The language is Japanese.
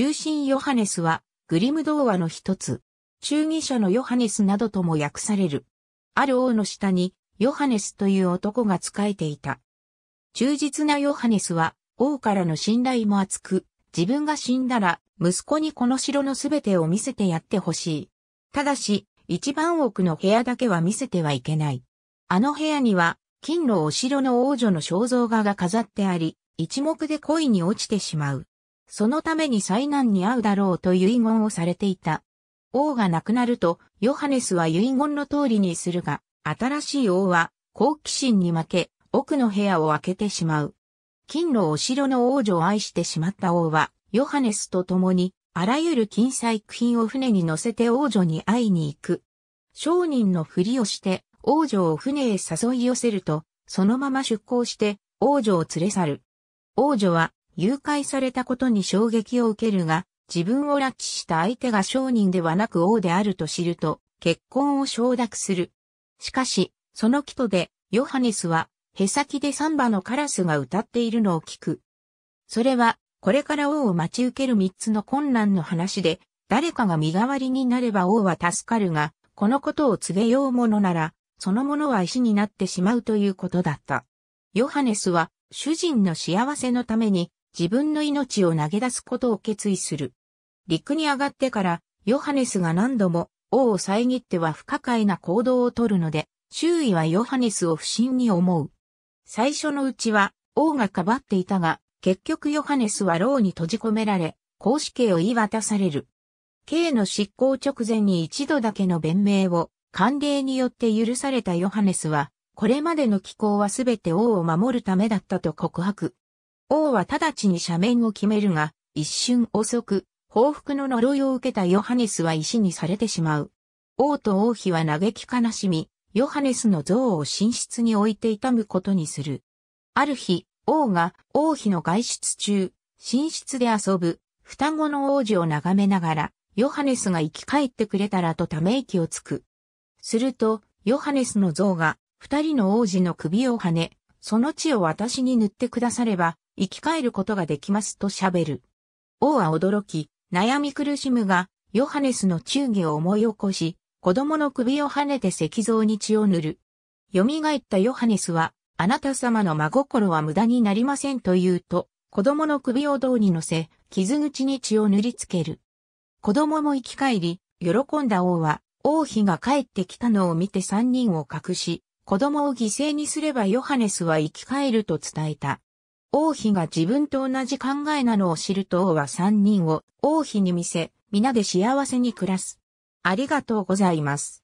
中心ヨハネスは、グリム童話の一つ、中義者のヨハネスなどとも訳される。ある王の下に、ヨハネスという男が仕えていた。忠実なヨハネスは、王からの信頼も厚く、自分が死んだら、息子にこの城のすべてを見せてやってほしい。ただし、一番奥の部屋だけは見せてはいけない。あの部屋には、金のお城の王女の肖像画が飾ってあり、一目で恋に落ちてしまう。そのために災難に遭うだろうと遺言をされていた。王が亡くなると、ヨハネスは遺言の通りにするが、新しい王は好奇心に負け、奥の部屋を開けてしまう。金のお城の王女を愛してしまった王は、ヨハネスと共に、あらゆる金細工品を船に乗せて王女に会いに行く。商人のふりをして、王女を船へ誘い寄せると、そのまま出港して、王女を連れ去る。王女は、誘拐されたことに衝撃を受けるが、自分を拉致した相手が商人ではなく王であると知ると、結婚を承諾する。しかし、その人で、ヨハネスは、へさきでサンバのカラスが歌っているのを聞く。それは、これから王を待ち受ける三つの困難の話で、誰かが身代わりになれば王は助かるが、このことを告げようものなら、そのものは石になってしまうということだった。ヨハネスは、主人の幸せのために、自分の命を投げ出すことを決意する。陸に上がってから、ヨハネスが何度も王を遮っては不可解な行動をとるので、周囲はヨハネスを不審に思う。最初のうちは王がかばっていたが、結局ヨハネスは牢に閉じ込められ、公子刑を言い渡される。刑の執行直前に一度だけの弁明を、慣例によって許されたヨハネスは、これまでの気候はすべて王を守るためだったと告白。王は直ちに斜面を決めるが、一瞬遅く、報復の呪いを受けたヨハネスは石にされてしまう。王と王妃は嘆き悲しみ、ヨハネスの像を寝室に置いて痛むことにする。ある日、王が王妃の外出中、寝室で遊ぶ、双子の王子を眺めながら、ヨハネスが生き返ってくれたらとため息をつく。すると、ヨハネスの像が、二人の王子の首を跳ね、その血を私に塗ってくだされば、生き返ることができますと喋る。王は驚き、悩み苦しむが、ヨハネスの忠義を思い起こし、子供の首を跳ねて石像に血を塗る。蘇ったヨハネスは、あなた様の真心は無駄になりませんと言うと、子供の首を胴に乗せ、傷口に血を塗りつける。子供も生き返り、喜んだ王は、王妃が帰ってきたのを見て三人を隠し、子供を犠牲にすればヨハネスは生き返ると伝えた。王妃が自分と同じ考えなのを知ると王は三人を王妃に見せ、皆で幸せに暮らす。ありがとうございます。